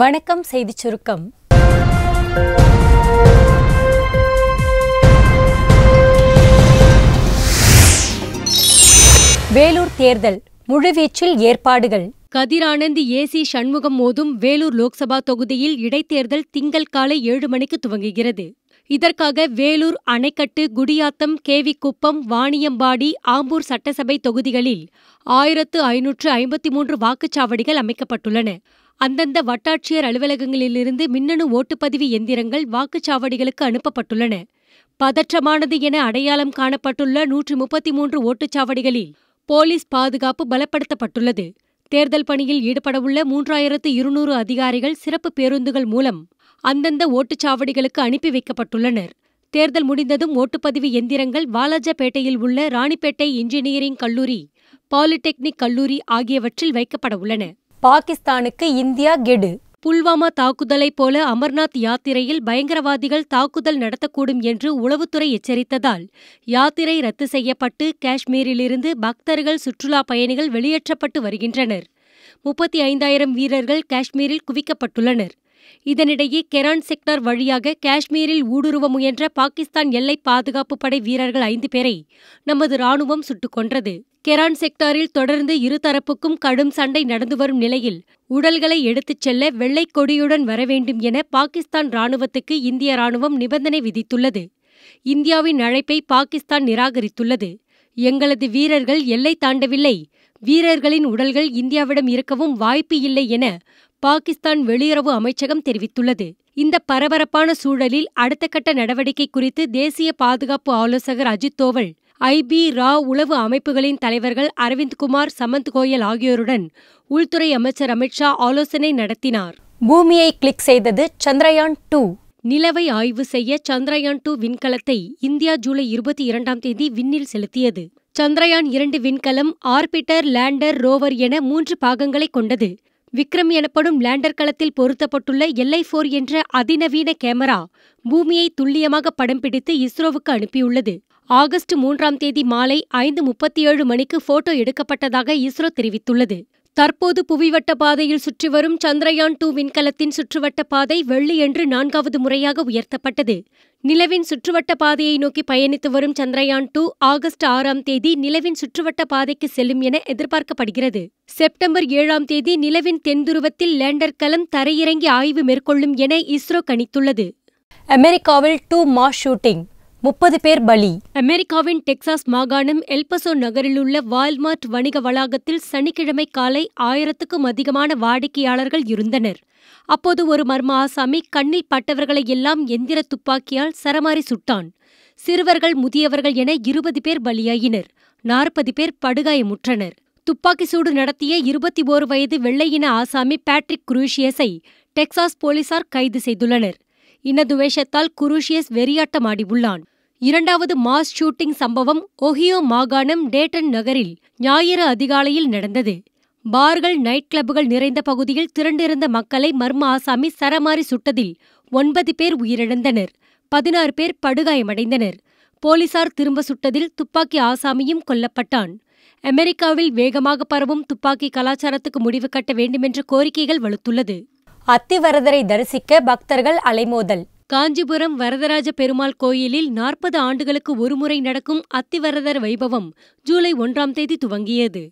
வணக்கம் செய்தி சுருக்கம் வேலூர் தேர்தல் முழுவீச்சில் ஏற்பாடுகள் கதிரானந்த் ஏசி சண்முகம் மோதும் வேலூர் லோக்சபா தொகுதியில் இடைத்தேர்தல் திங்கள் காலை ஏழு மணிக்கு துவங்குகிறது இதற்காக வேலூர் அணைக்கட்டு குடியாத்தம் கேவிக்குப்பம் வாணியம்பாடி ஆம்பூர் சட்டசபை தொகுதிகளில் ஆயிரத்து ஐநூற்று ஐம்பத்தி மூன்று வாக்குச்சாவடிகள் அமைக்கப்பட்டுள்ளன அந்தந்த வட்டாட்சியர் அலுவலகங்களிலிருந்து மின்னணு ஓட்டுப்பதிவு எந்திரங்கள் வாக்குச்சாவடிகளுக்கு அனுப்பப்பட்டுள்ளன பதற்றமானது என அடையாளம் காணப்பட்டுள்ள நூற்றி முப்பத்தி மூன்று ஓட்டுச்சாவடிகளில் போலீஸ் பாதுகாப்பு பலப்படுத்தப்பட்டுள்ளது தேர்தல் பணியில் ஈடுபடவுள்ள மூன்றாயிரத்து இருநூறு அதிகாரிகள் சிறப்பு பேருந்துகள் மூலம் அந்தந்த ஓட்டுச்சாவடிகளுக்கு அனுப்பி வைக்கப்பட்டுள்ளனர் தேர்தல் முடிந்ததும் ஓட்டுப்பதிவு எந்திரங்கள் வாலாஜாபேட்டையில் உள்ள ராணிப்பேட்டை இன்ஜினியரிங் கல்லூரி பாலிடெக்னிக் கல்லூரி ஆகியவற்றில் வைக்கப்பட உள்ளன பாகிஸ்தானுக்கு இந்தியா கெடு புல்வாமா தாக்குதலைப் போல அமர்நாத் யாத்திரையில் பயங்கரவாதிகள் தாக்குதல் நடத்தக்கூடும் என்று உளவுத்துறை எச்சரித்ததால் யாத்திரை ரத்து செய்யப்பட்டு காஷ்மீரிலிருந்து பக்தர்கள் சுற்றுலா பயணிகள் வெளியேற்றப்பட்டு வருகின்றனர் முப்பத்தி ஐந்தாயிரம் வீரர்கள் காஷ்மீரில் குவிக்கப்பட்டுள்ளனர் இதனிடையே கெரான் செக்டார் வழியாக காஷ்மீரில் ஊடுருவ முயன்ற பாகிஸ்தான் எல்லை பாதுகாப்பு படை வீரர்கள் ஐந்து பேரை நமது ராணுவம் சுட்டுக் கொன்றது கெரான் செக்டாரில் தொடர்ந்து இருதரப்புக்கும் கடும் சண்டை நடந்து வரும் நிலையில் உடல்களை எடுத்துச் செல்ல வெள்ளை கொடியுடன் வரவேண்டும் என பாகிஸ்தான் ராணுவத்துக்கு இந்திய ராணுவம் நிபந்தனை விதித்துள்ளது இந்தியாவின் அழைப்பை பாகிஸ்தான் நிராகரித்துள்ளது எங்களது வீரர்கள் எல்லை தாண்டவில்லை வீரர்களின் உடல்கள் இந்தியாவிடம் இருக்கவும் வாய்ப்பு இல்லை என பாகிஸ்தான் வெளியுறவு அமைச்சகம் தெரிவித்துள்ளது இந்த பரபரப்பான சூழலில் அடுத்த கட்ட நடவடிக்கை குறித்து தேசிய பாதுகாப்பு ஆலோசகர் அஜித் தோவல் ஐ பி ரா உளவு அமைப்புகளின் தலைவர்கள் அரவிந்த் குமார் சமந்த் கோயல் ஆகியோருடன் உள்துறை அமைச்சர் அமித்ஷா ஆலோசனை நடத்தினார் பூமியை கிளிக் செய்தது சந்திரயான் டூ நிலவை ஆய்வு செய்ய சந்திரயான் டூ விண்கலத்தை இந்தியா ஜூலை இருபத்தி இரண்டாம் தேதி விண்ணில் செலுத்தியது சந்திரயான் இரண்டு விண்கலம் ஆர்பிட்டர் லேண்டர் ரோவர் என மூன்று பாகங்களை கொண்டது விக்ரம் எனப்படும் லேண்டர் களத்தில் பொருத்தப்பட்டுள்ள எல்ஐ ஃபோர் என்ற அதிநவீன கேமரா பூமியை துல்லியமாக படம் பிடித்து இஸ்ரோவுக்கு அனுப்பியுள்ளது ஆகஸ்ட் மூன்றாம் தேதி மாலை ஐந்து முப்பத்தி ஏழு மணிக்கு போட்டோ எடுக்கப்பட்டதாக இஸ்ரோ தெரிவித்துள்ளது தற்போது புவிவட்ட பாதையில் சுற்றி வரும் சந்திரயான் டூ விண்கலத்தின் சுற்றுவட்ட பாதை வெள்ளியன்று நான்காவது முறையாக உயர்த்தப்பட்டது நிலவின் சுற்றுவட்ட பாதையை நோக்கி பயணித்து வரும் சந்திரயான் டூ ஆகஸ்ட் ஆறாம் தேதி நிலவின் சுற்றுவட்ட பாதைக்கு செல்லும் என எதிர்பார்க்கப்படுகிறது செப்டம்பர் ஏழாம் தேதி நிலவின் தென்துருவத்தில் லேண்டர் கலம் தரையிறங்கி ஆய்வு மேற்கொள்ளும் என இஸ்ரோ கணித்துள்ளது அமெரிக்காவில் டூ மாஸ் ஷூட்டிங் முப்பது பேர் பலி அமெரிக்காவின் டெக்சாஸ் மாகாணம் எல்பசோ நகரிலுள்ள வால்மார்ட் வணிக வளாகத்தில் சனிக்கிழமை காலை ஆயிரத்துக்கும் அதிகமான வாடிக்கையாளர்கள் இருந்தனர் அப்போது ஒரு மர்ம ஆசாமி கண்ணில் பட்டவர்களை எல்லாம் எந்திர துப்பாக்கியால் சரமாரி சுட்டான் சிறுவர்கள் முதியவர்கள் என இருபது பேர் பலியாயினர் நாற்பது பேர் படுகாயமுற்றனர் துப்பாக்கி சூடு நடத்திய இருபத்தி ஓரு வயது வெள்ளையின ஆசாமி பேட்ரிக் குரூஷியஸை டெக்சாஸ் போலீசார் கைது செய்துள்ளனர் இனதுவேஷத்தால் குரூஷியஸ் வெறியாட்டமாடியுள்ளான் இரண்டாவது மாஸ் ஷூட்டிங் சம்பவம் ஒஹியோ மாகாணம் டேட்டன் நகரில் ஞாயிறு அதிகாலையில் நடந்தது பார்கள் நைட் கிளப்புகள் நிறைந்த பகுதியில் திரண்டிருந்த மக்களை மர்ம ஆசாமி சரமாரி சுட்டதில் ஒன்பது பேர் உயிரிழந்தனர் பதினாறு பேர் படுகாயமடைந்தனர் போலீசார் திரும்ப சுட்டதில் துப்பாக்கி ஆசாமியும் கொல்லப்பட்டான் அமெரிக்காவில் வேகமாக பரவும் துப்பாக்கி கலாச்சாரத்துக்கு முடிவு கட்ட வேண்டுமென்ற கோரிக்கைகள் வலுத்துள்ளது அத்திவரதரை தரிசிக்க பக்தர்கள் அலைமோதல் காஞ்சிபுரம் வரதராஜ பெருமாள் கோயிலில் நாற்பது ஆண்டுகளுக்கு ஒருமுறை நடக்கும் அத்திவரதர் வைபவம் ஜூலை ஒன்றாம் தேதி துவங்கியது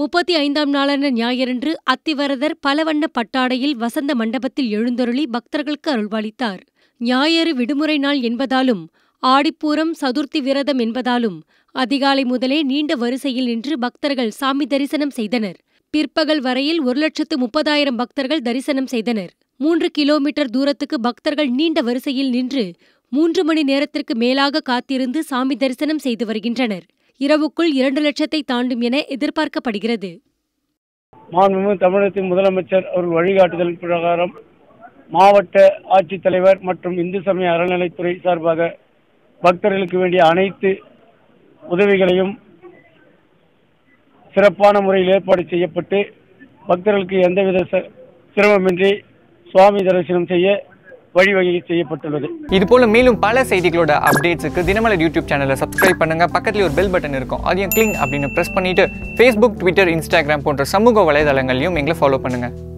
முப்பத்தி ஐந்தாம் நாளான ஞாயிறன்று அத்திவரதர் பலவண்ண பட்டாடையில் வசந்த மண்டபத்தில் எழுந்தருளி பக்தர்களுக்கு அருள்வாளித்தார் ஞாயிறு விடுமுறை நாள் என்பதாலும் ஆடிப்பூரம் சதுர்த்தி விரதம் என்பதாலும் அதிகாலை முதலே நீண்ட வரிசையில் நின்று பக்தர்கள் சாமி தரிசனம் செய்தனர் பிற்பகல் வரையில் ஒரு லட்சத்து முப்பதாயிரம் பக்தர்கள் தரிசனம் செய்தனர் மூன்று கிலோமீட்டர் தூரத்துக்கு பக்தர்கள் நீண்ட வரிசையில் நின்று மூன்று மணி நேரத்திற்கு மேலாக காத்திருந்து சாமி தரிசனம் செய்து வருகின்றனர் இரவுக்குள் இரண்டு லட்சத்தை தாண்டும் என எதிர்பார்க்கப்படுகிறது மாண்புமிகு தமிழகத்தின் முதலமைச்சர் அவர்கள் வழிகாட்டுதல் பிரகாரம் மாவட்ட ஆட்சித்தலைவர் மற்றும் இந்து சமய அறநிலைத்துறை சார்பாக பக்தர்களுக்கு வேண்டிய அனைத்து உதவிகளையும் சிறப்பான முறையில் ஏற்பாடு செய்யப்பட்டு பக்தர்களுக்கு எந்தவித சிரமமின்றி சுவாமி தரிசனம் செய்ய வழிவகை செய்யப்பட்டுள்ளது இது போல மேலும் பல செய்திகளோட அப்டேட்ஸுக்கு தினமலர் யூடியூப் சேனலை சப்ஸ்கிரைப் பண்ணுங்க பக்கத்துல ஒரு பெல் பட்டன் இருக்கும் அதையும் கிளிங் அப்படின்னு பிரஸ் பண்ணிட்டு ஃபேஸ்புக் ட்விட்டர் இன்ஸ்டாகிராம் போன்ற சமூக வலைதளங்களையும் எங்களை ஃபாலோ பண்ணுங்க